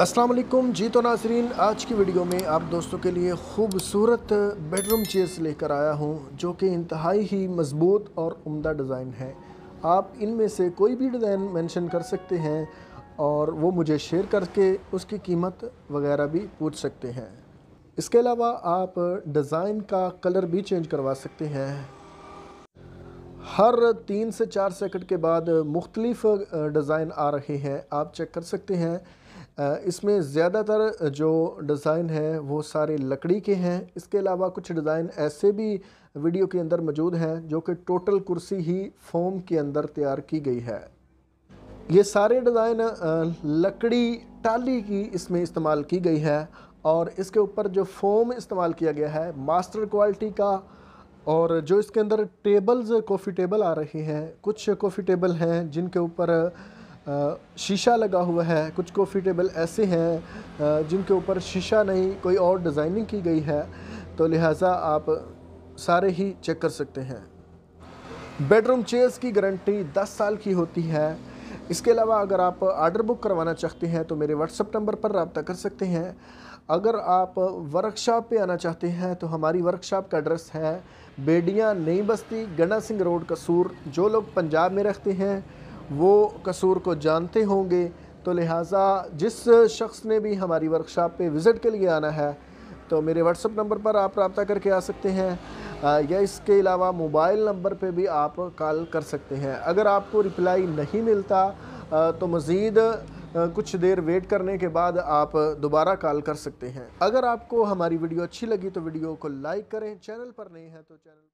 असलम जी तो नाजरीन आज की वीडियो में आप दोस्तों के लिए खूबसूरत बेडरूम चेयर्स लेकर आया हूँ जो कि इंतहाई ही मज़बूत और उम्दा डिज़ाइन है आप इनमें से कोई भी डिज़ाइन मेंशन कर सकते हैं और वो मुझे शेयर करके उसकी कीमत वगैरह भी पूछ सकते हैं इसके अलावा आप डिज़ाइन का कलर भी चेंज करवा सकते हैं हर तीन से चार सेकंड के बाद मुख्तलिफ डिज़ाइन आ रहे हैं आप चेक कर सकते हैं इसमें ज़्यादातर जो डिज़ाइन है वो सारे लकड़ी के हैं इसके अलावा कुछ डिज़ाइन ऐसे भी वीडियो के अंदर मौजूद हैं जो कि टोटल कुर्सी ही फोम के अंदर तैयार की गई है ये सारे डिज़ाइन लकड़ी टाली की इसमें इस्तेमाल की गई है और इसके ऊपर जो फोम इस्तेमाल किया गया है मास्टर क्वालिटी का और जो इसके अंदर टेबल्स कॉफ़ी टेबल आ रही हैं कुछ कॉफ़ी टेबल हैं जिनके ऊपर शीशा लगा हुआ है कुछ कॉफ़ी टेबल ऐसे हैं जिनके ऊपर शीशा नहीं कोई और डिज़ाइनिंग की गई है तो लिहाजा आप सारे ही चेक कर सकते हैं बेडरूम चेयर्स की गारंटी 10 साल की होती है इसके अलावा अगर आप आर्डर बुक करवाना चाहते हैं तो मेरे व्हाट्सअप नंबर पर रबता कर सकते हैं अगर आप वर्कशॉप पे आना चाहते हैं तो हमारी वर्कशॉप का एड्रेस है बेडियाँ नई बस्ती गन्ना सिंह रोड कसूर जो लोग पंजाब में रहते हैं वो कसूर को जानते होंगे तो लिहाजा जिस शख्स ने भी हमारी वर्कशॉप पे विज़िट के लिए आना है तो मेरे व्हाट्सअप नंबर पर आप रबता करके आ सकते हैं या इसके अलावा मोबाइल नंबर पे भी आप कॉल कर सकते हैं अगर आपको रिप्लाई नहीं मिलता तो मज़ीद कुछ देर वेट करने के बाद आप दोबारा कॉल कर सकते हैं अगर आपको हमारी वीडियो अच्छी लगी तो वीडियो को लाइक करें चैनल पर नहीं है तो चैनल